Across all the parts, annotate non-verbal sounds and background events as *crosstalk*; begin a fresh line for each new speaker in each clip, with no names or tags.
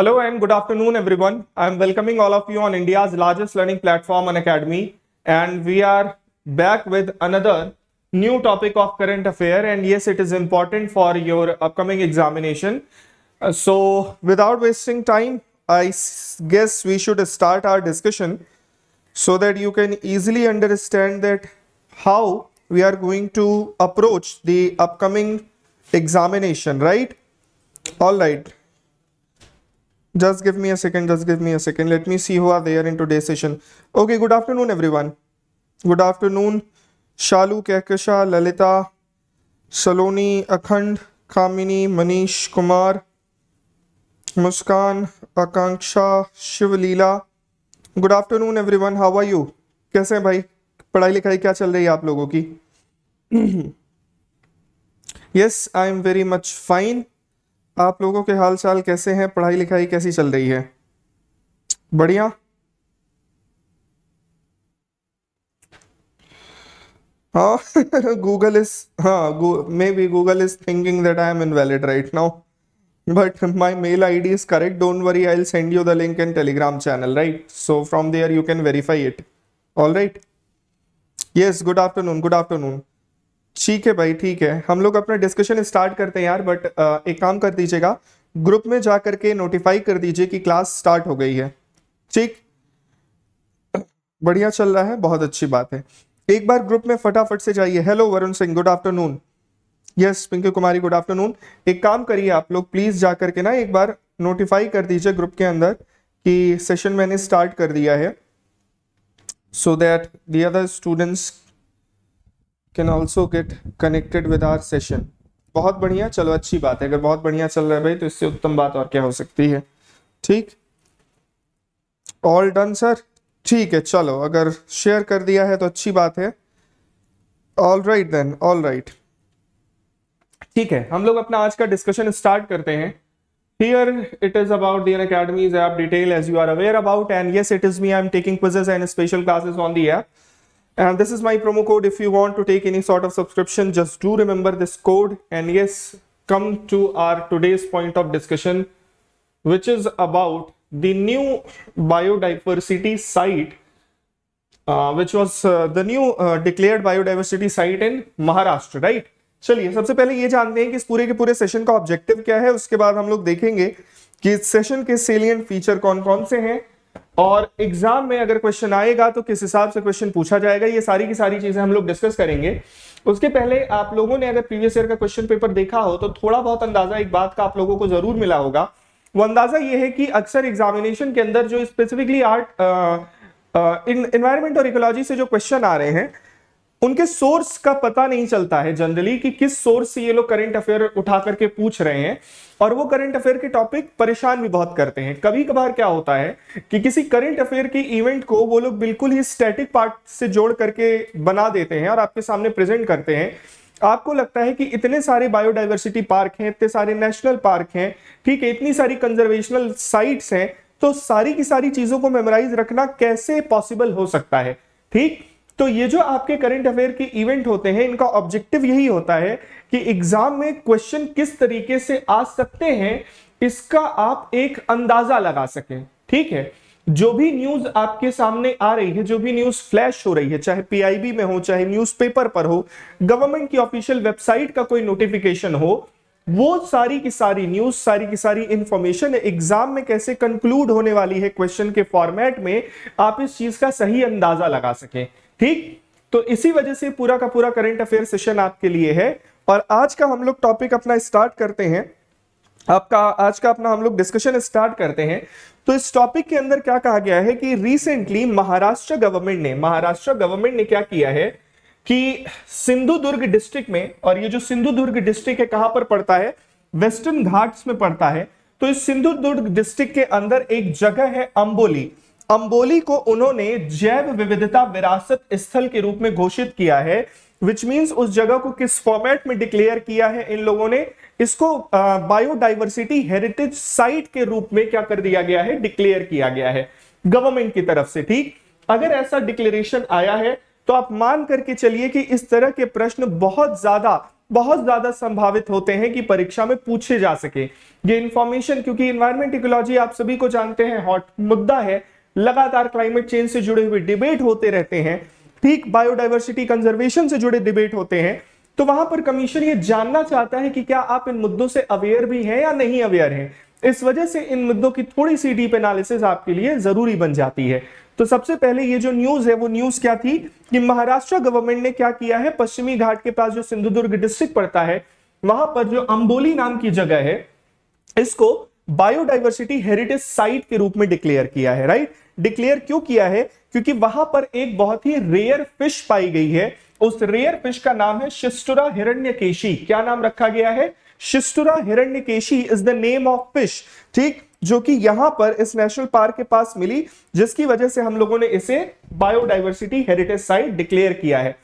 Hello and good afternoon, everyone. I'm welcoming all of you on India's largest learning platform and academy. And we are back with another new topic of current affair. And yes, it is important for your upcoming examination. Uh, so without wasting time, I guess we should start our discussion so that you can easily understand that how we are going to approach the upcoming examination, right? All right. just give me a second just give me a second let me see who are there in today's session okay good afternoon everyone good afternoon shalu kehkasha lalita saloni akhand kamini manish kumar muskan akanksha shivlila good afternoon everyone how are you कैसे हैं भाई पढ़ाई लिखाई क्या चल रही है आप लोगों की yes I am very much fine आप लोगों के हाल चाल कैसे हैं पढ़ाई लिखाई कैसी चल रही है बढ़िया हाँ गूगल *laughs* इज हाँ maybe Google is thinking that I am invalid right now but my mail I D is correct don't worry I send you the link and Telegram channel right so from there you can verify it all right yes good afternoon good afternoon ठीक है भाई ठीक है हम लोग अपना discussion start करते हैं यार बट एक काम कर दीजिएगा ग्रुप में जा करके नोटिफाई कर दीजिए कि क्लास स्टार्ट हो गई है ठीक बढ़िया चल रहा है बहुत अच्छी बात है एक बार ग्रुप में फटाफट से जाइए hello Varun Singh good afternoon yes Pinky Kumari good afternoon एक काम करिए आप लोग प्लीज जा करके ना एक बार नोटिफाई कर दीजिए ग्रुप के अंदर कि सेशन मैंने स्टार्ट कर दिया है so that the other students can also get connected with our session बहुत बढ़िया चलो अच्छी बात है अगर बहुत बढ़िया चल रहा है भाई तो इससे उत्तम बात और क्या हो सकती है ठीक ऑल डन सर ठीक है चलो अगर शेयर कर दिया है तो अच्छी बात है all right then all right ठीक है हम लोग अपना आज का डिस्कशन स्टार्ट करते हैं here it is about their academy app detail as you are aware about and yes it is me I am taking quizzes and special classes on and this is my promo code if you want to take any sort of subscription just do remember this code and yes come to our today's point of discussion which is about the new biodiversity site uh, which was uh, the new uh, declared biodiversity site in Maharashtra right चलिए सबसे पहले ये जानते हैं कि इस पूरे के पूरे सेशन का ऑब्जेक्टिव क्या है उसके बाद हम लोग देखेंगे कि इस सेशन के सेलियंट फीचर कौन कौन से हैं और एग्जाम में अगर क्वेश्चन आएगा तो किस हिसाब से क्वेश्चन पूछा जाएगा ये सारी की सारी चीजें हम लोग डिस्कस करेंगे उसके पहले आप लोगों ने अगर प्रीवियस ईयर का क्वेश्चन पेपर देखा हो तो थोड़ा बहुत अंदाजा एक बात का आप लोगों को जरूर मिला होगा वो अंदाजा ये है कि अक्सर एग्जामिनेशन के अंदर जो स्पेसिफिकली आर्ट इन्वायरमेंट और इकोलॉजी से जो क्वेश्चन आ रहे हैं उनके सोर्स का पता नहीं चलता है जनरली कि किस सोर्स से ये लोग करंट अफेयर उठा करके पूछ रहे हैं और वो करंट अफेयर के टॉपिक परेशान भी बहुत करते हैं कभी कभार क्या होता है कि किसी करंट अफेयर के इवेंट को वो लोग बिल्कुल ही स्टैटिक पार्ट से जोड़ करके बना देते हैं और आपके सामने प्रेजेंट करते हैं आपको लगता है कि इतने सारे बायोडाइवर्सिटी पार्क हैं इतने सारे नेशनल पार्क हैं ठीक है इतनी सारी कंजर्वेशनल साइट्स हैं तो सारी की सारी चीज़ों को मेमोराइज रखना कैसे पॉसिबल हो सकता है ठीक तो ये जो आपके करंट अफेयर के इवेंट होते हैं इनका ऑब्जेक्टिव यही होता है कि एग्जाम में क्वेश्चन किस तरीके से आ सकते हैं इसका आप एक अंदाजा लगा सकें ठीक है जो भी न्यूज आपके सामने आ रही है जो भी न्यूज फ्लैश हो रही है चाहे पीआईबी में हो चाहे न्यूज़पेपर पर हो गवर्नमेंट की ऑफिशियल वेबसाइट का कोई नोटिफिकेशन हो वो सारी की सारी न्यूज सारी की सारी इंफॉर्मेशन एग्जाम में कैसे कंक्लूड होने वाली है क्वेश्चन के फॉर्मेट में आप इस चीज का सही अंदाजा लगा सकें ठीक तो इसी वजह से पूरा का पूरा करंट अफेयर सेशन आपके लिए है और आज का हम लोग टॉपिक अपना स्टार्ट करते हैं आपका आज का अपना हम लोग डिस्कशन स्टार्ट करते हैं तो इस टॉपिक के अंदर क्या कहा गया है कि रिसेंटली महाराष्ट्र गवर्नमेंट ने महाराष्ट्र गवर्नमेंट ने क्या किया है कि सिंधुदुर्ग डिस्ट्रिक्ट में और ये जो सिंधुदुर्ग डिस्ट्रिक्ट है कहां पर पड़ता है वेस्टर्न घाट्स में पड़ता है तो इस सिंधुदुर्ग डिस्ट्रिक्ट के अंदर एक जगह है अंबोली अंबोली को उन्होंने जैव विविधता विरासत स्थल के रूप में घोषित किया है विच मीन्स उस जगह को किस फॉर्मेट में डिक्लेयर किया है इन लोगों ने इसको बायोडाइवर्सिटी हेरिटेज साइट के रूप में क्या कर दिया गया है डिक्लेयर किया गया है गवर्नमेंट की तरफ से ठीक अगर ऐसा डिक्लेरेशन आया है तो आप मान करके चलिए कि इस तरह के प्रश्न बहुत ज्यादा बहुत ज्यादा संभावित होते हैं कि परीक्षा में पूछे जा सके ये इंफॉर्मेशन क्योंकि इन्वायरमेंट इकोलॉजी आप सभी को जानते हैं हॉट मुद्दा है लगातार क्लाइमेट चेंज से जुड़े हुए डिबेट होते रहते हैं ठीक बायोडाइवर्सिटी कंजर्वेशन से जुड़े डिबेट होते हैं तो वहां पर कमीशन ये जानना चाहता है कि क्या आप इन मुद्दों से अवेयर भी हैं या नहीं अवेयर हैं इस वजह से इन मुद्दों की थोड़ी सी डीप एनालिसिस आपके लिए जरूरी बन जाती है तो सबसे पहले ये जो न्यूज है वो न्यूज क्या थी कि महाराष्ट्र गवर्नमेंट ने क्या किया है पश्चिमी घाट के पास जो सिंधुदुर्ग डिस्ट्रिक्ट पड़ता है वहां पर जो अंबोली नाम की जगह है इसको बायोडाइवर्सिटी हेरिटेज साइट के रूप में डिक्लेयर किया है राइट डिक्लेयर क्यों किया है क्योंकि वहां पर एक बहुत ही रेयर फिश पाई गई है उस रेयर फिश का नाम है शिस्टुरा हिरण्यकेशी क्या नाम रखा गया है Schistura Hiranyakeshi is the name of fish ठीक जो कि यहां पर इस नेशनल पार्क के पास मिली जिसकी वजह से हम लोगों ने इसे बायोडाइवर्सिटी हेरिटेज साइट डिक्लेयर किया है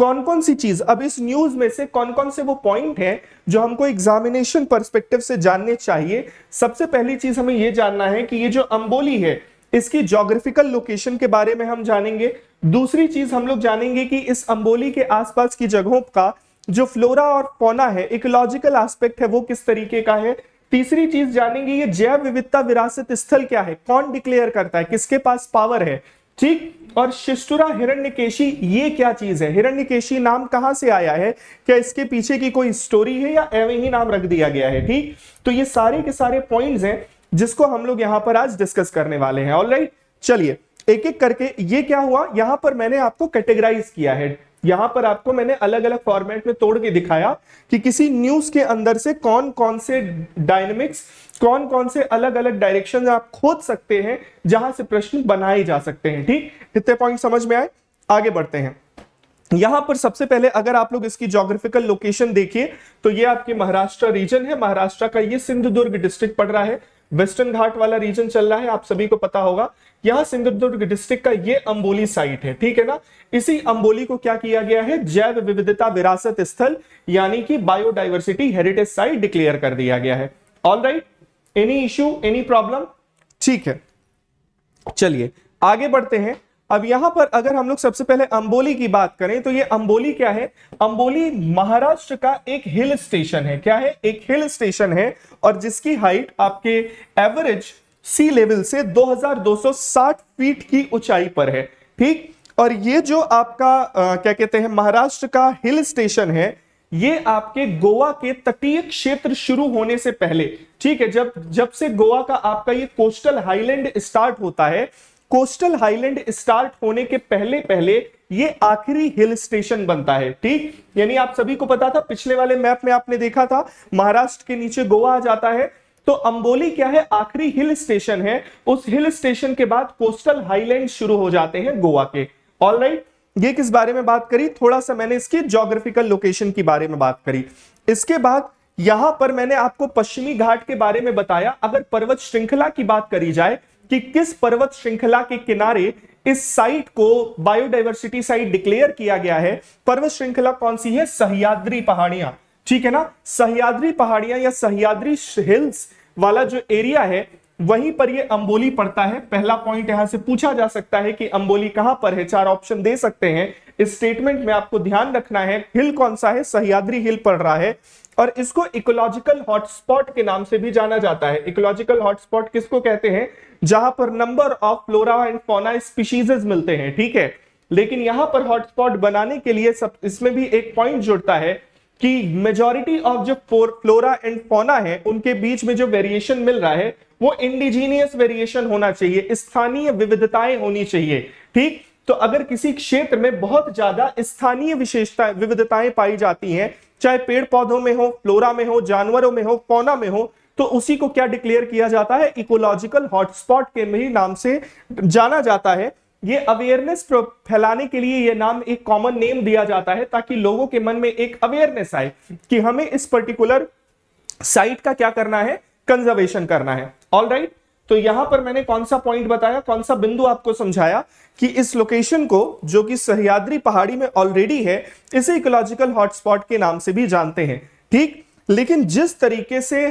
कौन कौन सी चीज अब इस न्यूज में से कौन कौन से वो पॉइंट हैं जो हमको एग्जामिनेशन परस्पेक्टिव से जानने चाहिए सबसे पहली चीज हमें ये जानना है कि ये जो अंबोली है इसकी जोग्राफिकल लोकेशन के बारे में हम जानेंगे दूसरी चीज हम लोग जानेंगे कि इस अंबोली के आसपास की जगहों का जो फ्लोरा और पोना है इकोलॉजिकल एस्पेक्ट है वो किस तरीके का है तीसरी चीज जानेंगे ये जैव विविधता विरासत स्थल क्या है कौन डिक्लेयर करता है किसके पास पावर है ठीक और शिष्टुरा हिरण्यकेशी ये क्या चीज है हिरण्यकेशी नाम कहां से आया है क्या इसके पीछे की कोई स्टोरी है या एवं ही नाम रख दिया गया है ठीक तो ये सारे के सारे पॉइंट्स हैं जिसको हम लोग यहां पर आज डिस्कस करने वाले हैं ऑलराइट चलिए एक एक करके ये क्या हुआ यहां पर मैंने आपको कैटेगराइज किया है यहां पर आपको मैंने अलग अलग फॉर्मेट में तोड़ के दिखाया कि किसी न्यूज के अंदर से कौन कौन से डायनेमिक्स कौन कौन से अलग अलग डायरेक्शन आप खोज सकते हैं जहां से प्रश्न बनाए जा सकते हैं ठीक कितने पॉइंट समझ में आए आगे बढ़ते हैं यहां पर सबसे पहले अगर आप लोग इसकी ज्योग्राफिकल लोकेशन देखिए तो ये आपके महाराष्ट्र रीजन है महाराष्ट्र का ये सिंधुदुर्ग डिस्ट्रिक्ट पड़ रहा है वेस्टर्न घाट वाला रीजन चल रहा है आप सभी को पता होगा यहाँ सिंधुदुर्ग डिस्ट्रिक्ट का ये अंबोली साइट है ठीक है ना इसी अंबोली को क्या किया गया है जैव विविधता विरासत स्थल यानी कि बायोडाइवर्सिटी हेरिटेज साइट डिक्लेयर कर दिया गया है all right any issue any problem ठीक है चलिए आगे बढ़ते हैं अब यहां पर अगर हम लोग सबसे पहले अंबोली की बात करें तो ये अंबोली क्या है अंबोली महाराष्ट्र का एक हिल स्टेशन है क्या है एक हिल स्टेशन है और जिसकी हाइट आपके एवरेज सी लेवल से 2260 फीट की ऊंचाई पर है ठीक और ये जो आपका आ, क्या कहते हैं महाराष्ट्र का हिल स्टेशन है ये आपके गोवा के तटीय क्षेत्र शुरू होने से पहले ठीक है जब जब से गोवा का आपका ये कोस्टल हाईलैंड स्टार्ट होता है कोस्टल हाईलैंड स्टार्ट होने के पहले पहले ये आखिरी हिल स्टेशन बनता है ठीक यानी आप सभी को पता था पिछले वाले मैप में आपने देखा था महाराष्ट्र के नीचे गोवा आ जाता है तो अंबोली क्या है आखिरी हिल स्टेशन है उस हिल स्टेशन के बाद कोस्टल हाईलैंड शुरू हो जाते हैं गोवा के ऑल राइट ये किस बारे में बात करी थोड़ा सा मैंने इसकी जोग्राफिकल लोकेशन के बारे में बात करी इसके बाद यहां पर मैंने आपको पश्चिमी घाट के बारे में बताया अगर पर्वत श्रृंखला की बात करी जाए कि किस पर्वत श्रृंखला के किनारे इस साइट को बायोडाइवर्सिटी साइट डिक्लेयर किया गया है पर्वत श्रृंखला कौन सी है सहयाद्री पहाड़ियां ठीक है ना सहयाद्री पहाड़ियां या सहयाद्री हिल्स वाला जो एरिया है वहीं पर ये अंबोली पड़ता है पहला पॉइंट यहां से पूछा जा सकता है कि अंबोली कहां पर है चार ऑप्शन दे सकते हैं इस स्टेटमेंट में आपको ध्यान रखना है हिल कौन सा है सहयाद्री हिल पड़ रहा है और इसको इकोलॉजिकल हॉटस्पॉट के नाम से भी जाना जाता है इकोलॉजिकल हॉटस्पॉट किसको कहते हैं जहां पर नंबर ऑफ फ्लोरा एंड फोना स्पीशीजेस मिलते हैं ठीक है लेकिन यहां पर हॉटस्पॉट बनाने के लिए सब इसमें भी एक पॉइंट जुड़ता है कि मेजोरिटी ऑफ जो फ्लोरा एंड फोना है उनके बीच में जो वेरिएशन मिल रहा है वो इंडिजीनियस वेरिएशन होना चाहिए स्थानीय विविधताएं होनी चाहिए ठीक तो अगर किसी क्षेत्र में बहुत ज्यादा स्थानीय विशेषता विविधताएं पाई जाती हैं चाहे पेड़ पौधों में हो फ्लोरा में हो जानवरों में हो पौना में हो तो उसी को क्या डिक्लेयर किया जाता है इकोलॉजिकल हॉटस्पॉट के ही नाम से जाना जाता है ये अवेयरनेस फैलाने के लिए ये नाम एक कॉमन नेम दिया जाता है ताकि लोगों के मन में एक अवेयरनेस आए कि हमें इस पर्टिकुलर साइट का क्या करना है कंजर्वेशन करना है ऑल राइट तो यहां पर मैंने कौन सा पॉइंट बताया कौन सा बिंदु आपको समझाया कि इस लोकेशन को जो कि सहयाद्री पहाड़ी में ऑलरेडी है इसे इकोलॉजिकल हॉटस्पॉट के नाम से भी जानते हैं ठीक लेकिन जिस तरीके से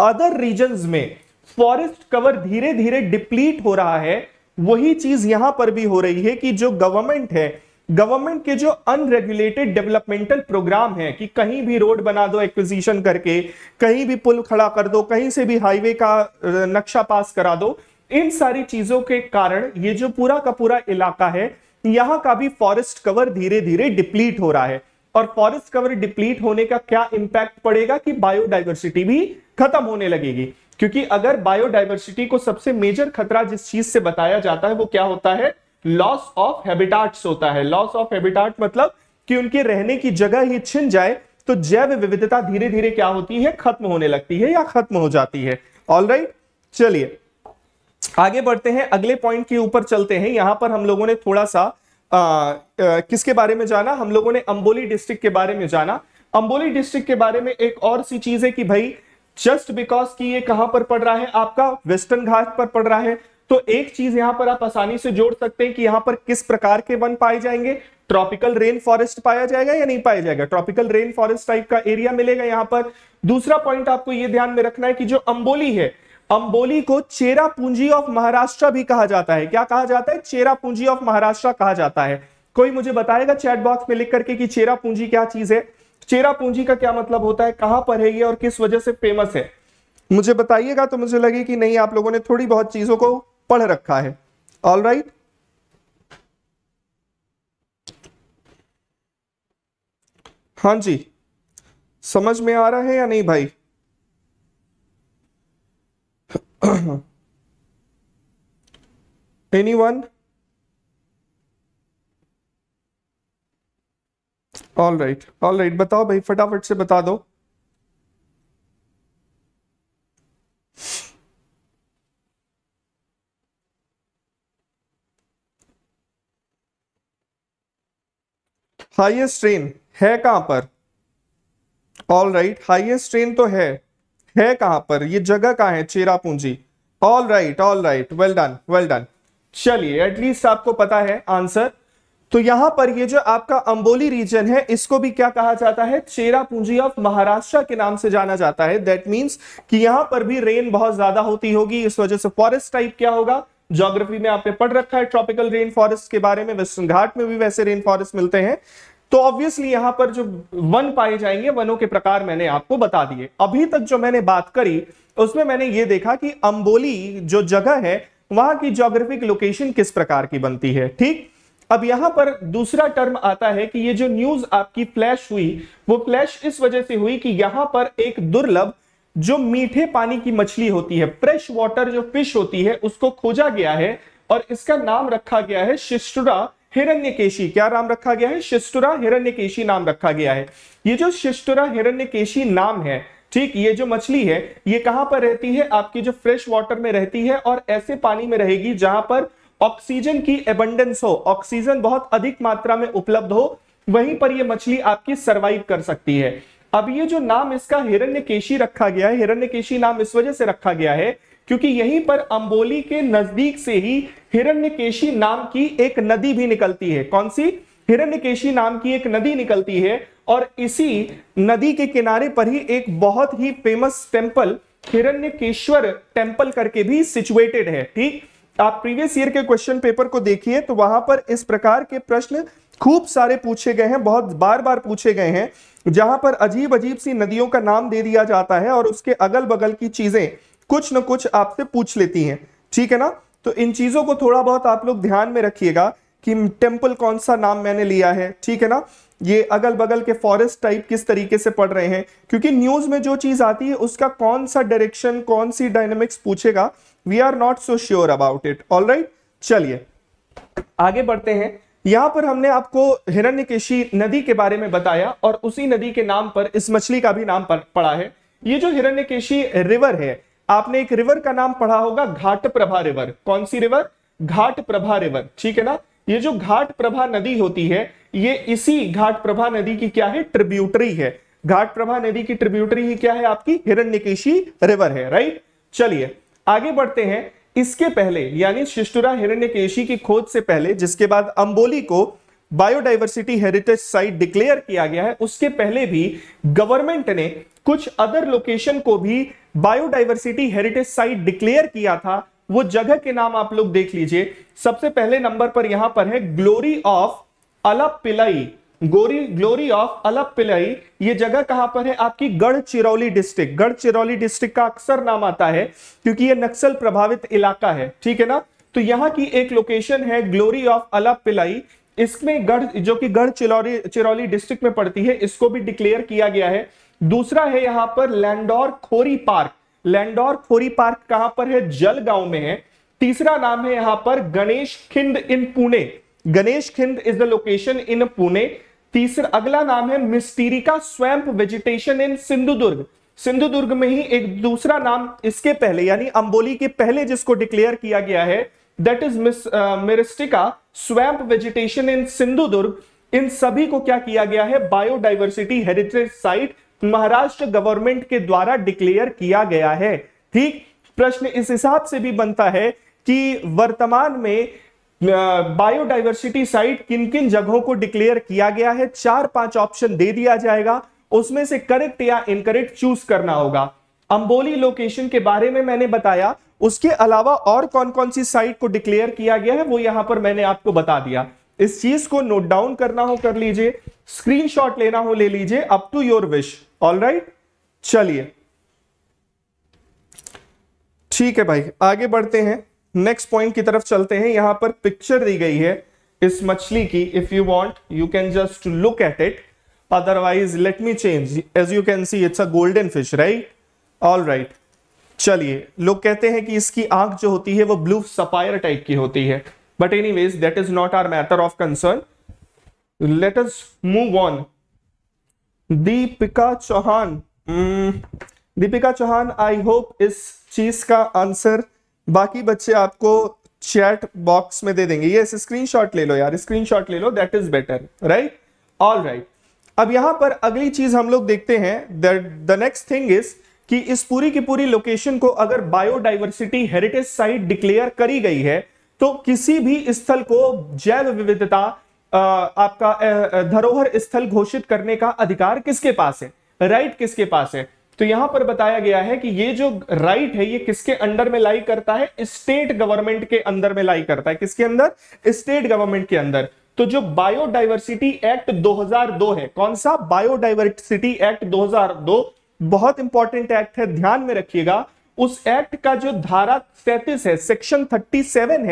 अदर रीजन में फॉरेस्ट कवर धीरे धीरे डिप्लीट हो रहा है वही चीज यहां पर भी हो रही है कि जो गवर्नमेंट है गवर्नमेंट के जो अनरेगुलेटेड डेवलपमेंटल प्रोग्राम है कि कहीं भी रोड बना दो एक्विजिशन करके कहीं भी पुल खड़ा कर दो कहीं से भी हाईवे का नक्शा पास करा दो इन सारी चीजों के कारण ये जो पूरा का पूरा इलाका है यहां का भी फॉरेस्ट कवर धीरे धीरे डिप्लीट हो रहा है और फॉरेस्ट कवर डिप्लीट होने का क्या इंपैक्ट पड़ेगा कि बायोडाइवर्सिटी भी खत्म होने लगेगी क्योंकि अगर बायोडाइवर्सिटी को सबसे मेजर खतरा जिस चीज से बताया जाता है वो क्या होता है लॉस ऑफ हैबिटाट होता है लॉस ऑफ हैबिटाट मतलब कि उनके रहने की जगह ही छिन जाए तो जैव विविधता धीरे धीरे क्या होती है खत्म होने लगती है या खत्म हो जाती है ऑल राइट right? चलिए आगे बढ़ते हैं अगले पॉइंट के ऊपर चलते हैं यहां पर हम लोगों ने थोड़ा सा आ, आ, किसके बारे में जाना हम लोगों ने अंबोली डिस्ट्रिक्ट के बारे में जाना अंबोली डिस्ट्रिक्ट के बारे में एक और सी चीज है कि भाई जस्ट बिकॉज की ये कहां पर पड़ रहा है आपका वेस्टर्न घाट पर पड़ रहा है तो एक चीज यहां पर आप आसानी से जोड़ सकते हैं कि यहां पर किस प्रकार के वन पाए जाएंगे ट्रॉपिकल रेन फॉरेस्ट पाया जाएगा या नहीं पाया जाएगा ट्रॉपिकल रेन फॉरेस्ट टाइप का एरिया मिलेगा यहां पर दूसरा पॉइंट आपको यह ध्यान में रखना है कि जो अंबोली है अंबोली को चेरा पूंजी ऑफ महाराष्ट्र भी कहा जाता है क्या कहा जाता है चेरा पूंजी ऑफ महाराष्ट्र कहा जाता है कोई मुझे बताएगा चैट बॉक्स में लिख करके कि चेरा पूंजी क्या चीज है चेरा पूंजी का क्या मतलब होता है कहां पर है ये और किस वजह से फेमस है मुझे बताइएगा तो मुझे लगे कि नहीं आप लोगों ने थोड़ी बहुत चीजों को पढ़ रखा है ऑल राइट हां जी समझ में आ रहा है या नहीं भाई anyone all right all right बताओ भाई फटाफट से बता दो हाईएस्ट ट्रेन है कहां पर ऑल राइट हाइएस्ट ट्रेन तो है है कहां पर ये जगह कहां है Cherrapunji all right all right well done well done चलिए एटलीस्ट आपको पता है आंसर तो यहां पर ये जो आपका अंबोली रीजन है इसको भी क्या कहा जाता है चेरापूंजी ऑफ महाराष्ट्र के नाम से जाना जाता है दैट मींस कि यहां पर भी रेन बहुत ज्यादा होती होगी इस वजह से फॉरेस्ट टाइप क्या होगा ज्योग्राफी में आपने पढ़ रखा है ट्रॉपिकल रेन फॉरेस्ट के बारे में वेस्टर्न घाट में भी वैसे रेन फॉरेस्ट मिलते हैं तो ऑब्वियसली यहां पर जो वन पाए जाएंगे वनों के प्रकार मैंने आपको बता दिए अभी तक जो मैंने बात करी उसमें मैंने ये देखा कि अंबोली जो जगह है वहां की ज्योग्राफिक लोकेशन किस प्रकार की बनती है ठीक अब यहां पर दूसरा टर्म आता है कि ये जो न्यूज आपकी फ्लैश हुई वो फ्लैश इस वजह से हुई कि यहां पर एक दुर्लभ जो मीठे पानी की मछली होती है फ्रेश वाटर जो फिश होती है उसको खोजा गया है और इसका नाम रखा गया है शिस्टुरा हिरण्यकेशी क्या नाम रखा गया है शिस्टुरा हिरण्यकेशी नाम रखा गया है ये जो शिस्टुरा हिरण्यकेशी नाम है ठीक ये जो मछली है ये कहां पर रहती है आपकी जो फ्रेश वाटर में रहती है और ऐसे पानी में रहेगी जहां पर ऑक्सीजन की एबंडेंस हो ऑक्सीजन बहुत अधिक मात्रा में उपलब्ध हो वहीं पर यह मछली आपकी सर्वाइव कर सकती है अब ये जो नाम इसका हिरण्यकेशी रखा गया है हिरण्यकेशी नाम इस वजह से रखा गया है क्योंकि यहीं पर अंबोली के नजदीक से ही हिरण्यकेशी नाम की एक नदी भी निकलती है कौन सी हिरण्यकेशी नाम की एक नदी निकलती है और इसी नदी के किनारे पर ही एक बहुत ही फेमस टेम्पल हिरण्यकेश्वर टेम्पल करके भी सिचुएटेड है ठीक आप प्रीवियस ईयर के क्वेश्चन पेपर को देखिए तो वहां पर इस प्रकार के प्रश्न खूब सारे पूछे गए हैं बहुत बार बार पूछे गए हैं जहां पर अजीब अजीब सी नदियों का नाम दे दिया जाता है और उसके अगल बगल की चीजें कुछ न कुछ आपसे पूछ लेती हैं ठीक है ना तो इन चीजों को थोड़ा बहुत आप लोग ध्यान में रखिएगा कि टेम्पल कौन सा नाम मैंने लिया है ठीक है ना ये अगल बगल के फॉरेस्ट टाइप किस तरीके से पढ़ रहे हैं क्योंकि न्यूज में जो चीज आती है उसका कौन सा डायरेक्शन कौन सी डायनेमिक्स पूछेगा we are not so sure about it all right चलिए आगे बढ़ते हैं यहां पर हमने आपको हिरण्यकेशी नदी के बारे में बताया और उसी नदी के नाम पर इस मछली का भी नाम पड़ा है ये जो हिरण्यकेशी रिवर है आपने एक रिवर का नाम पढ़ा होगा घाट प्रभा रिवर कौन सी रिवर घाट प्रभा रिवर ठीक है ना ये जो घाट प्रभा नदी होती है ये इसी घाट प्रभा नदी की क्या है ट्रिब्यूटरी है घाट प्रभा नदी की ट्रिब्यूटरी ही क्या है आपकी हिरण्यकेशी रिवर है राइट चलिए आगे बढ़ते हैं इसके पहले यानी शिष्टुरा हिरण्यकेशी की खोज से पहले जिसके बाद अंबोली को बायोडाइवर्सिटी हेरिटेज साइट डिक्लेयर किया गया है उसके पहले भी गवर्नमेंट ने कुछ अदर लोकेशन को भी बायोडाइवर्सिटी हेरिटेज साइट डिक्लेयर किया था वो जगह के नाम आप लोग देख लीजिए सबसे पहले नंबर पर यहां पर है ग्लोरी ऑफ अलापिलाई गोरी ग्लोरी ऑफ अलग पिलई ये जगह कहां पर है आपकी गढ़चिरौली डिस्ट्रिक्ट गढ़चिरौली डिस्ट्रिक्ट का अक्सर नाम आता है क्योंकि ये नक्सल प्रभावित इलाका है ठीक है ना तो यहाँ की एक लोकेशन है ग्लोरी ऑफ अलग पिलई इसमें गढ़ जो कि गढ़ चिरौली चिरौली डिस्ट्रिक्ट में पड़ती है इसको भी डिक्लेयर किया गया है दूसरा है यहाँ पर लैंडोर खोरी पार्क लैंडोर खोरी पार्क कहां पर है जलगांव में है तीसरा नाम है यहां पर गणेश खिंड इन Pune Ganesh Khind is the location in Pune तीसरा अगला नाम है Myristica swamp vegetation in Sindhudurg Sindhudurg में ही एक दूसरा नाम इसके पहले यानी अंबोली के पहले जिसको डिक्लेयर किया गया है that is Myristica swamp vegetation in Sindhudurg इन सभी को क्या किया गया है biodiversity heritage site Maharashtra government के द्वारा डिक्लेयर किया गया है ठीक प्रश्न इस हिसाब से भी बनता है कि वर्तमान में बायोडाइवर्सिटी साइट किन किन जगहों को डिक्लेयर किया गया है चार पांच ऑप्शन दे दिया जाएगा उसमें से करेक्ट या इनकरेक्ट चूज करना होगा अंबोली लोकेशन के बारे में मैंने बताया उसके अलावा और कौन कौन सी साइट को डिक्लेयर किया गया है वो यहां पर मैंने आपको बता दिया इस चीज को नोट डाउन करना हो कर लीजिए स्क्रीनशॉट लेना हो ले लीजिए up to your wish all right चलिए ठीक है भाई आगे बढ़ते हैं नेक्स्ट पॉइंट की तरफ चलते हैं यहां पर पिक्चर दी गई है इस मछली की if you want you can just look at it otherwise let me change as you can see it's a golden fish right all right चलिए लोग कहते हैं कि इसकी आंख जो होती है वो ब्लू सफायर टाइप की होती है but anyways that is not our matter of concern let us move on Deepika Chauhan hmm. Deepika Chauhan I hope इस चीज का आंसर बाकी बच्चे आपको चैट बॉक्स में दे देंगे ये स्क्रीनशॉट ले लो यार स्क्रीनशॉट ले लो that is better right all right अब यहां पर अगली चीज हम लोग देखते हैं द नेक्स्ट थिंग इज कि इस पूरी की पूरी लोकेशन को अगर बायोडाइवर्सिटी हेरिटेज साइट डिक्लेयर करी गई है तो किसी भी स्थल को जैव विविधता आपका धरोहर स्थल घोषित करने का अधिकार किसके पास है राइट किसके पास है तो यहां पर बताया गया है कि ये जो राइट है ये किसके अंडर में लाई करता है स्टेट गवर्नमेंट के अंदर में लाई करता है किसके अंदर स्टेट गवर्नमेंट के अंदर तो जो बायोडाइवर्सिटी एक्ट 2002 है कौन सा बायोडाइवर्सिटी एक्ट 2002 बहुत इंपॉर्टेंट एक्ट है ध्यान में रखिएगा उस एक्ट का जो धारा सैतीस है सेक्शन थर्टी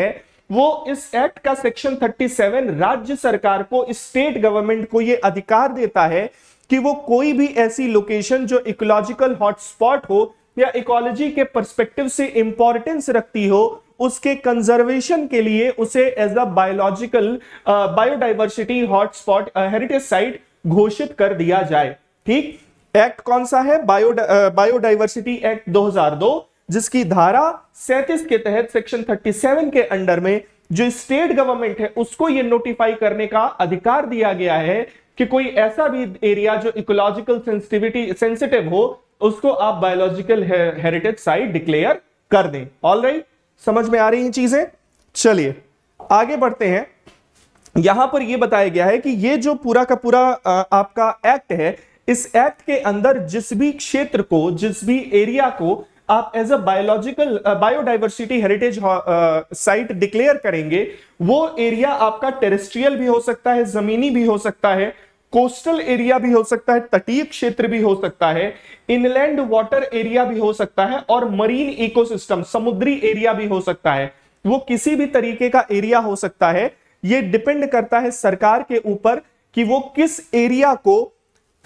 है वो इस एक्ट का सेक्शन 37 राज्य सरकार को स्टेट गवर्नमेंट को यह अधिकार देता है कि वो कोई भी ऐसी लोकेशन जो इकोलॉजिकल हॉटस्पॉट हो या इकोलॉजी के परस्पेक्टिव से इंपॉर्टेंस रखती हो उसके कंजर्वेशन के लिए उसे as a biological biodiversity hotspot heritage site घोषित कर दिया जाए ठीक एक्ट कौन सा है बायो बायोडाइवर्सिटी एक्ट 2002 जिसकी धारा 37 के तहत सेक्शन 37 के अंडर में जो स्टेट गवर्नमेंट है उसको ये नोटिफाई करने का अधिकार दिया गया है कि कोई ऐसा भी एरिया जो इकोलॉजिकल सेंसिटिविटी सेंसिटिव हो उसको आप बायोलॉजिकल हेरिटेज साइट डिक्लेयर कर दें ऑल राइट समझ में आ रही हैं चीजें चलिए आगे बढ़ते हैं यहां पर यह बताया गया है कि ये जो पूरा का पूरा आपका एक्ट है इस एक्ट के अंदर जिस भी क्षेत्र को जिस भी एरिया को आप as a biological biodiversity heritage site declare करेंगे वो एरिया आपका टेरेस्ट्रियल भी हो सकता है जमीनी भी हो सकता है कोस्टल एरिया भी हो सकता है तटीय क्षेत्र भी हो सकता है इनलैंड वाटर एरिया भी हो सकता है और मरीन इकोसिस्टम समुद्री एरिया भी हो सकता है वो किसी भी तरीके का एरिया हो सकता है ये डिपेंड करता है सरकार के ऊपर कि वो किस एरिया को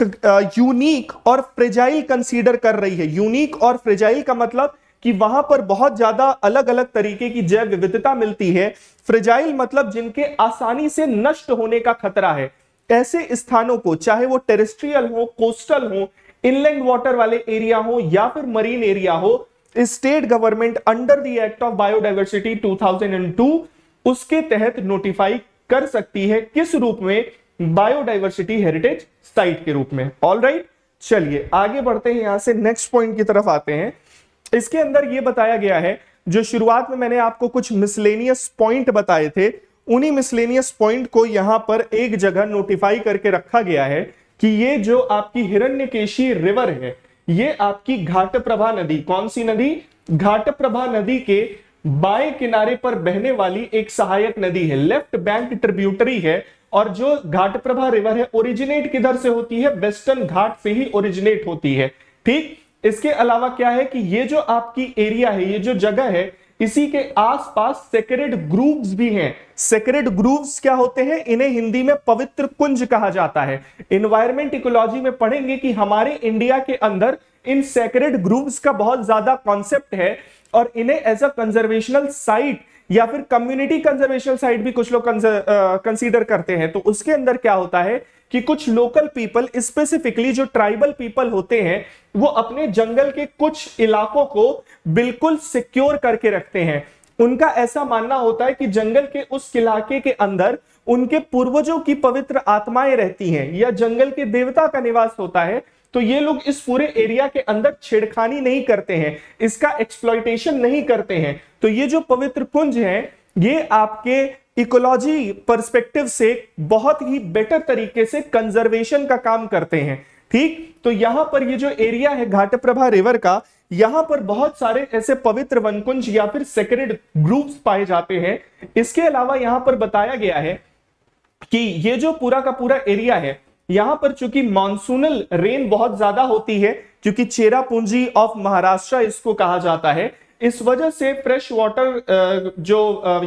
यूनिक और फ्रेजाइल कंसीडर कर रही है यूनिक और फ्रेजाइल का मतलब कि वहां पर बहुत ज्यादा अलग अलग तरीके की जैव विविधता मिलती है फ्रेजाइल मतलब जिनके आसानी से नष्ट होने का खतरा है ऐसे स्थानों को चाहे वो टेरिस्ट्रियल हो कोस्टल हो इनलैंड वाटर वाले एरिया हो या फिर मरीन एरिया हो state government under the act of biodiversity 2002 उसके तहत नोटिफाई कर सकती है किस रूप में बायोडाइवर्सिटी हेरिटेज साइट के रूप में ऑल राइट चलिए आगे बढ़ते हैं यहां से नेक्स्ट पॉइंट की तरफ आते हैं इसके अंदर यह बताया गया है जो शुरुआत में मैंने आपको कुछ मिसलेनियस पॉइंट बताए थे उन्हीं मिसलेनियस पॉइंट को यहां पर एक जगह नोटिफाई करके रखा गया है कि ये जो आपकी हिरण्यकेशी रिवर है ये आपकी घाटप्रभा नदी कौन सी नदी घाट प्रभा नदी के बाएं किनारे पर बहने वाली एक सहायक नदी है लेफ्ट बैंक ट्रिब्यूटरी है और जो घाट प्रभा रिवर है ओरिजिनेट किधर से होती है वेस्टर्न घाट से ही ओरिजिनेट होती है ठीक इसके अलावा क्या है कि ये जो आपकी एरिया है ये जो जगह है इसी के आसपास सेक्रेड ग्रूव्स भी हैं सेक्रेड ग्रुप्स क्या होते हैं इन्हें हिंदी में पवित्र कुंज कहा जाता है इन्वायरमेंट इकोलॉजी में पढ़ेंगे कि हमारे इंडिया के अंदर इन सेक्रेड ग्रुप्स का बहुत ज्यादा कॉन्सेप्ट है और इन्हें एज अ कंजर्वेशनल साइट या फिर कम्युनिटी कंजर्वेशन साइड भी कुछ लोग कंसीडर करते हैं तो उसके अंदर क्या होता है कि कुछ लोकल पीपल स्पेसिफिकली जो ट्राइबल पीपल होते हैं वो अपने जंगल के कुछ इलाकों को बिल्कुल सिक्योर करके रखते हैं उनका ऐसा मानना होता है कि जंगल के उस इलाके के अंदर उनके पूर्वजों की पवित्र आत्माएं रहती हैं या जंगल के देवता का निवास होता है तो ये लोग इस पूरे एरिया के अंदर छेड़खानी नहीं करते हैं इसका एक्सप्लॉयटेशन नहीं करते हैं तो ये जो पवित्र कुंज है ये आपके इकोलॉजी परस्पेक्टिव से बहुत ही बेटर तरीके से कंजर्वेशन का काम करते हैं ठीक तो यहां पर ये जो एरिया है घाट प्रभा रिवर का यहां पर बहुत सारे ऐसे पवित्र वनकुंज या फिर सेक्रेड ग्रुप्स पाए जाते हैं इसके अलावा यहां पर बताया गया है कि ये जो पूरा का पूरा एरिया है यहां पर चूंकि मानसूनल रेन बहुत ज्यादा होती है क्योंकि चेरापूंजी ऑफ महाराष्ट्र इसको कहा जाता है इस वजह से फ्रेश वाटर जो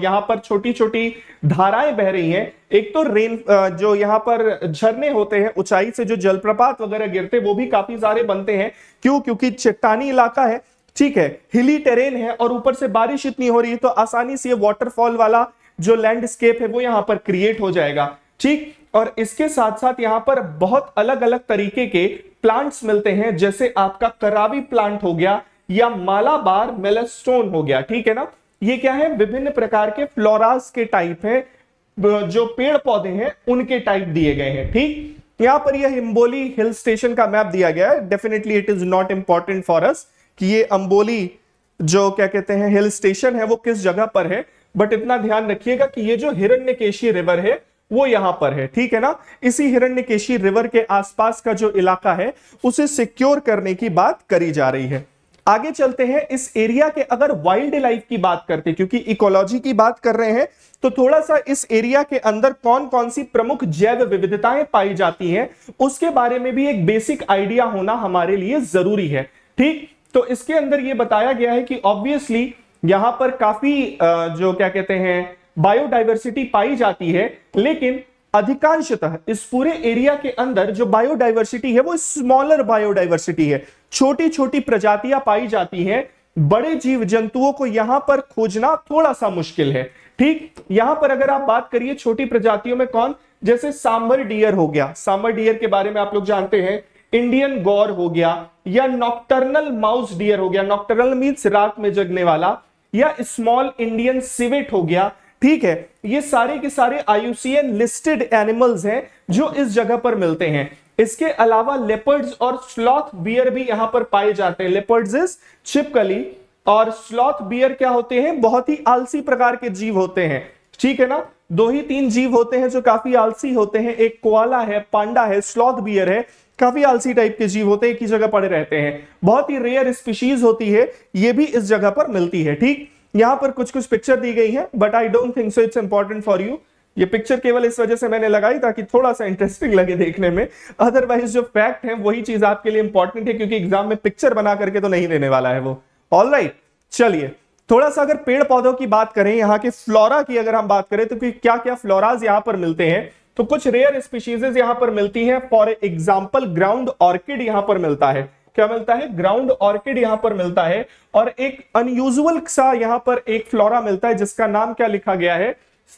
यहाँ पर छोटी छोटी धाराएं बह रही हैं एक तो रेन जो यहाँ पर झरने होते हैं ऊंचाई से जो जलप्रपात वगैरह गिरते वो भी काफी सारे बनते हैं क्यों क्योंकि चट्टानी इलाका है ठीक है हिली टेरेन है और ऊपर से बारिश इतनी हो रही है तो आसानी से ये वाटरफॉल वाला जो लैंडस्केप है वो यहाँ पर क्रिएट हो जाएगा ठीक और इसके साथ साथ यहाँ पर बहुत अलग अलग तरीके के प्लांट्स मिलते हैं जैसे आपका करावी प्लांट हो गया या मालाबार मेलेस्टोन हो गया ठीक है ना ये क्या है विभिन्न प्रकार के फ्लोरास के टाइप है जो पेड़ पौधे हैं उनके टाइप दिए गए हैं ठीक यहां पर यह हिम्बोली हिल स्टेशन का मैप दिया गया है definitely it is not important for us कि ये अंबोली जो क्या कहते हैं हिल स्टेशन है वो किस जगह पर है बट इतना ध्यान रखिएगा कि ये जो हिरण्यकेशी रिवर है वो यहां पर है ठीक है ना इसी हिरण्यकेशी रिवर के आसपास का जो इलाका है उसे सिक्योर करने की बात करी जा रही है आगे चलते हैं इस एरिया के अगर वाइल्ड लाइफ की बात करते क्योंकि इकोलॉजी की बात कर रहे हैं तो थोड़ा सा इस एरिया के अंदर कौन कौन सी प्रमुख जैव विविधताएं पाई जाती हैं उसके बारे में भी एक बेसिक आइडिया होना हमारे लिए जरूरी है ठीक तो इसके अंदर यह बताया गया है कि ऑब्वियसली यहां पर काफी जो क्या कहते हैं बायोडाइवर्सिटी पाई जाती है लेकिन अधिकांशतः इस पूरे एरिया के अंदर जो बायोडाइवर्सिटी है वो स्मॉलर बायोडाइवर्सिटी है छोटी छोटी प्रजातियां पाई जाती हैं बड़े जीव जंतुओं को यहां पर खोजना थोड़ा सा मुश्किल है ठीक यहां पर अगर आप बात करिए छोटी प्रजातियों में कौन जैसे सांबर डियर हो गया सांबर डियर के बारे में आप लोग जानते हैं इंडियन गौर हो गया या नॉक्टर्नल माउस डियर हो गया नॉक्टर्नल मीन्स रात में जगने वाला या स्मॉल इंडियन सिवेट हो गया ठीक है ये सारे के सारे आयुसीएन लिस्टेड एनिमल्स हैं जो इस जगह पर मिलते हैं इसके अलावा लेपर्ड्स और स्लॉथ बियर भी यहां पर पाए जाते हैं लेपर्ड्स इज छिपकली और स्लॉथ बियर क्या होते हैं बहुत ही आलसी प्रकार के जीव होते हैं ठीक है ना दो ही तीन जीव होते हैं जो काफी आलसी होते हैं एक कोआला है पांडा है स्लॉथ बियर है काफी आलसी टाइप के जीव होते हैं एक ही जगह पड़े रहते हैं बहुत ही रेयर स्पीशीज होती है ये भी इस जगह पर मिलती है ठीक यहां पर कुछ कुछ पिक्चर दी गई है but I don't think so it's important for you ये पिक्चर केवल इस वजह से मैंने लगाई ताकि थोड़ा सा इंटरेस्टिंग लगे देखने में अदरवाइज जो फैक्ट है वही चीज आपके लिए इंपॉर्टेंट है क्योंकि एग्जाम में पिक्चर बना करके तो नहीं देने वाला है वो ऑल राइट चलिए थोड़ा सा अगर पेड़ पौधों की बात करें यहाँ के फ्लोरा की अगर हम बात करें तो क्या क्या फ्लोराज यहाँ पर मिलते हैं तो कुछ रेयर स्पीशीजेज यहाँ पर मिलती हैं फॉर एग्जाम्पल ग्राउंड ऑर्किड यहाँ पर मिलता है क्या मिलता है ग्राउंड ऑर्किड यहां पर मिलता है और एक अनयूजल सा यहां पर एक फ्लोरा मिलता है जिसका नाम क्या लिखा गया है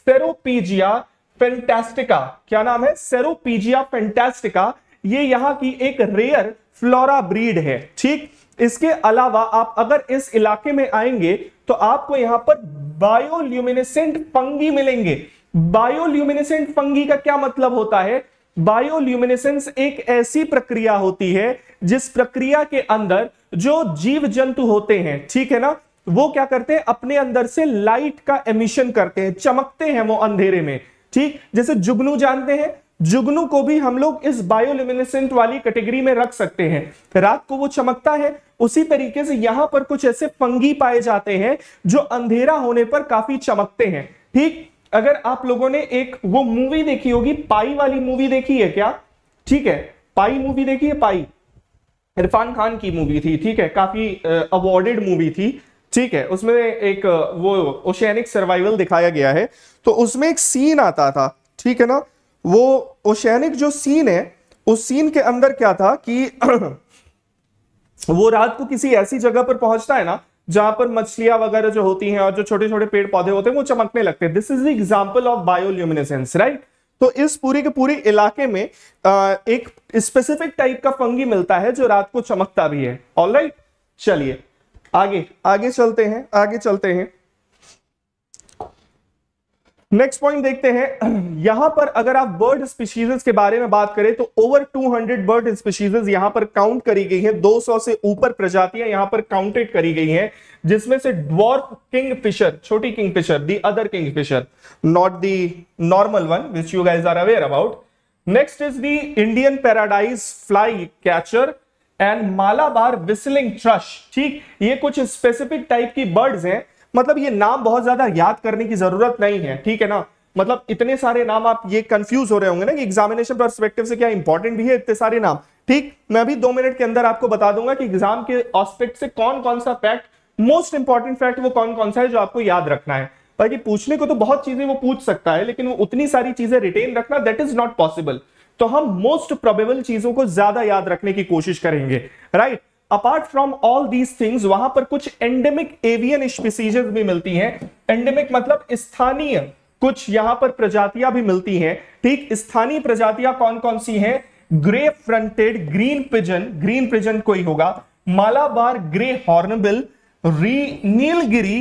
सेरोपीजिया फेंटेस्टिका क्या नाम है सेरोपीजिया फेंटेस्टिका ये यहाँ की एक रेयर फ्लोरा ब्रीड है ठीक इसके अलावा आप अगर इस इलाके में आएंगे तो आपको यहां पर बायोल्यूमिनेसेंट फंगी मिलेंगे बायोल्यूमिनेसेंट फंगी का क्या मतलब होता है बायोल्यूमिनेसेंस एक ऐसी प्रक्रिया होती है जिस प्रक्रिया के अंदर जो जीव जंतु होते हैं ठीक है ना वो क्या करते हैं अपने अंदर से लाइट का एमिशन करते हैं चमकते हैं वो अंधेरे में ठीक जैसे जुगनू जानते हैं जुगनू को भी हम लोग इस बायोल्यूमिनेसेंट वाली कैटेगरी में रख सकते हैं रात को वो चमकता है उसी तरीके से यहां पर कुछ ऐसे फंगी पाए जाते हैं जो अंधेरा होने पर काफी चमकते हैं ठीक अगर आप लोगों ने एक वो मूवी देखी होगी पाई वाली मूवी देखी है क्या ठीक है पाई मूवी देखी है पाई इरफान खान की मूवी थी ठीक है काफी अवॉर्डेड मूवी थी ठीक है उसमें एक वो ओशैनिक सर्वाइवल दिखाया गया है तो उसमें एक सीन आता था ठीक है ना वो ओशैनिक जो सीन है उस सीन के अंदर क्या था कि *clears throat* वो रात को किसी ऐसी जगह पर पहुंचता है ना जहां पर मछलियां वगैरह जो होती हैं और जो छोटे छोटे पेड़ पौधे होते हैं वो चमकने लगते हैं this is the example of bioluminescence right तो इस पूरे के पूरे इलाके में एक स्पेसिफिक टाइप का फंगी मिलता है जो रात को चमकता भी है ऑल राइट चलिए आगे आगे चलते हैं आगे चलते हैं नेक्स्ट पॉइंट देखते हैं *clears throat* यहां पर अगर आप बर्ड स्पीशीज के बारे में बात करें तो ओवर 200 बर्ड स्पीशीज यहां पर काउंट करी गई है 200 से ऊपर प्रजातियां यहां पर काउंटेड करी गई हैं जिसमें से ड्वार्फ किंग फिशर छोटी kingfisher the other kingfisher not the normal one which you guys are aware about next is the Indian paradise flycatcher and Malabar whistling thrush ठीक ये कुछ स्पेसिफिक टाइप की birds हैं मतलब ये नाम बहुत ज्यादा याद करने की जरूरत नहीं है ठीक है ना मतलब इतने सारे नाम आप ये कंफ्यूज हो रहे होंगे ना कि एग्जामिनेशन परस्पेक्टिव से क्या इंपॉर्टेंट भी है इतने सारे नाम ठीक मैं अभी दो मिनट के अंदर आपको बता दूंगा कि एग्जाम के ऑस्पेक्ट से कौन कौन सा फैक्ट मोस्ट इंपॉर्टेंट फैक्ट वो कौन कौन सा है जो आपको याद रखना है बाकी पूछने को तो बहुत चीजें वो पूछ सकता है लेकिन वो उतनी सारी चीजें रिटेन रखना दैट इज नॉट पॉसिबल तो हम मोस्ट प्रोबेबल चीजों को ज्यादा याद रखने की कोशिश करेंगे right right? Apart from all these things वहां पर कुछ एंडेमिक एवियन स्पीसीज भी मिलती हैं एंडेमिक मतलब स्थानीय कुछ यहां पर प्रजातियां भी मिलती हैं ठीक स्थानीय प्रजातियां कौन कौन सी हैं grey fronted green pigeon green pigeon कोई होगा मालाबार ग्रे हॉर्नबिल री Nilgiri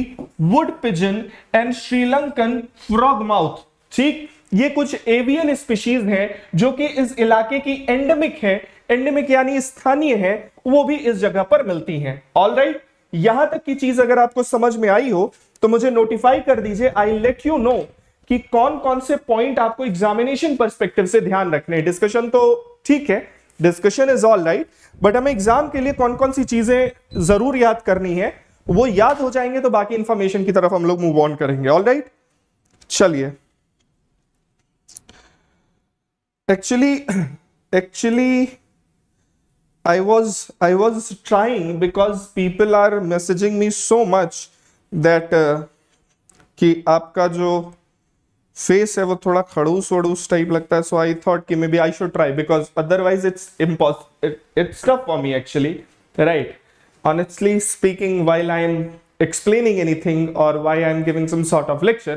wood pigeon and Sri Lankan frogmouth ठीक ये कुछ एवियन स्पीशीज हैं जो कि इस इलाके की एंडेमिक है एंडेमिक यानी स्थानीय है वो भी इस जगह पर मिलती हैं ऑल राइट यहां तक की चीज अगर आपको समझ में आई हो तो मुझे नोटिफाई कर दीजिए आई लेट यू नो कि कौन कौन से पॉइंट आपको एग्जामिनेशन परस्पेक्टिव से ध्यान रखने डिस्कशन तो ठीक है discussion is all right but हमें एग्जाम के लिए कौन कौन सी चीजें जरूर याद करनी है वो याद हो जाएंगे तो बाकी इंफॉर्मेशन की तरफ हम लोग मूव ऑन करेंगे ऑल राइट चलिए actually actually *clears throat* I was I was trying because people are messaging me so much that uh, कि आपका जो face है वो थोड़ा खड़ूस वड़ूस type लगता है so I thought कि maybe I should try because otherwise it's impossible it's tough for me actually right honestly speaking while i'm explaining anything or why i'm giving some sort of lecture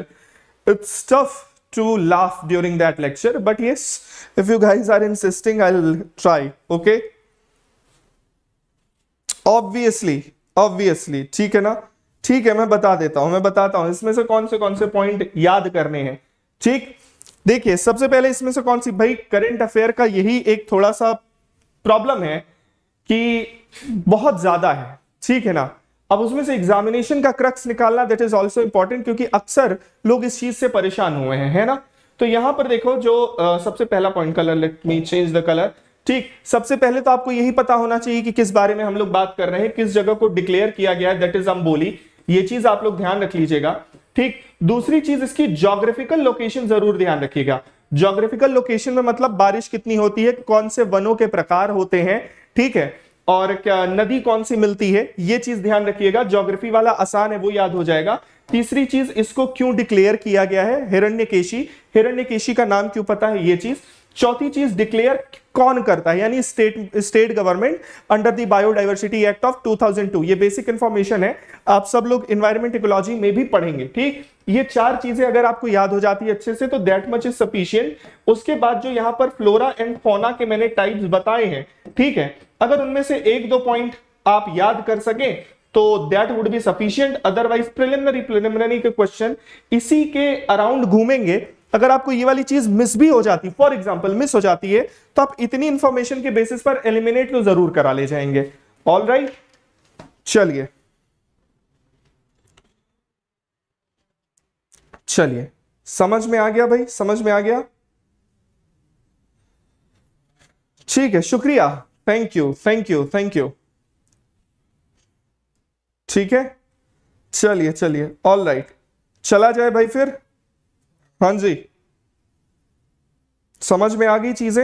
it's tough to laugh during that lecture but yes if you guys are insisting i'll try okay obviously obviously ठीक है ना ठीक है मैं बता देता हूं मैं बताता हूं इसमें से कौन से कौन से पॉइंट याद करने हैं ठीक देखिए सबसे पहले इसमें से कौन सी भाई करंट अफेयर का यही एक थोड़ा सा प्रॉब्लम है कि बहुत ज्यादा है ठीक है ना अब उसमें से एग्जामिनेशन का क्रक्स निकालना दैट इज ऑल्सो इंपॉर्टेंट क्योंकि अक्सर लोग इस चीज से परेशान हुए हैं है ना तो यहां पर देखो जो आ, सबसे पहला point colour let me change the colour ठीक सबसे पहले तो आपको यही पता होना चाहिए कि किस बारे में हम लोग बात कर रहे हैं किस जगह को डिक्लेयर किया गया है दैट इज अम्बोली ये चीज आप लोग ध्यान रख लीजिएगा ठीक दूसरी चीज इसकी जोग्राफिकल लोकेशन जरूर ध्यान रखिएगा जोग्राफिकल लोकेशन में मतलब बारिश कितनी होती है कौन से वनों के प्रकार होते हैं ठीक है और क्या नदी कौन सी मिलती है ये चीज ध्यान रखिएगा ज्योग्राफी वाला आसान है वो याद हो जाएगा तीसरी चीज इसको क्यों डिक्लेयर किया गया है हिरण्यकेशी हिरण्यकेशी का नाम क्यों पता है ये चीज चौथी चीज डिक्लेयर कौन करता है यानी state state government under the biodiversity act of 2002 ये बेसिक इंफॉर्मेशन है आप सब लोग इन्वायरमेंट इकोलॉजी में भी पढ़ेंगे ठीक ये चार चीजें अगर आपको याद हो जाती है अच्छे से तो दैट मच इज सफिशियंट उसके बाद जो यहाँ पर फ्लोरा एंड फोना के मैंने टाइप्स बताए हैं ठीक है अगर उनमें से एक दो पॉइंट आप याद कर सके तो that would be sufficient otherwise preliminary preliminary के क्वेश्चन इसी के अराउंड घूमेंगे अगर आपको ये वाली चीज मिस भी हो जाती फॉर एग्जाम्पल मिस हो जाती है तो आप इतनी इंफॉर्मेशन के बेसिस पर एलिमिनेट तो जरूर करा ले जाएंगे ऑल राइट चलिए चलिए समझ में आ गया भाई समझ में आ गया ठीक है शुक्रिया thank you thank you thank you ठीक है चलिए चलिए ऑल राइट चला जाए भाई फिर हाँ जी समझ में आ गई चीजें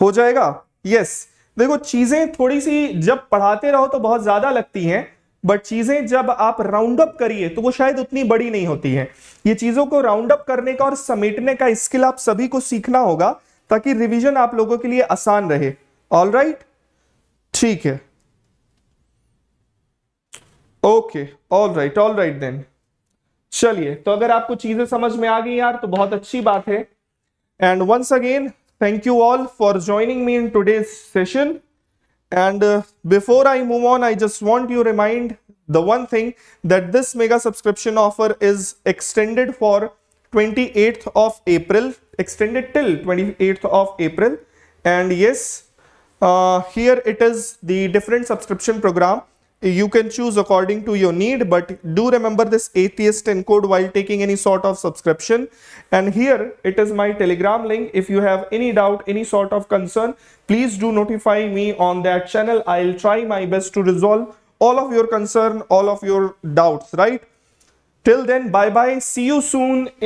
हो जाएगा यस देखो चीजें थोड़ी सी जब पढ़ाते रहो तो बहुत ज्यादा लगती हैं बट चीजें जब आप राउंड अप करिए तो वो शायद उतनी बड़ी नहीं होती हैं ये चीजों को राउंड अप करने का और समेटने का स्किल आप सभी को सीखना होगा ताकि रिवीजन आप लोगों के लिए आसान रहे ऑल राइट ठीक है okay all right all right then चलिए तो अगर आपको चीजें समझ में आ गई यार तो बहुत अच्छी बात है and once again thank you all for joining me in today session and before I move on I just want you remind the one thing that this mega subscription offer is extended for 28th of April, extended till 28th of April, and yes, uh, here it is the different subscription program. you can choose according to your need but do remember this atheist encode while taking any sort of subscription and here it is my telegram link if you have any doubt any sort of concern please do notify me on that channel i'll try my best to resolve all of your concern all of your doubts right till then bye bye see you soon in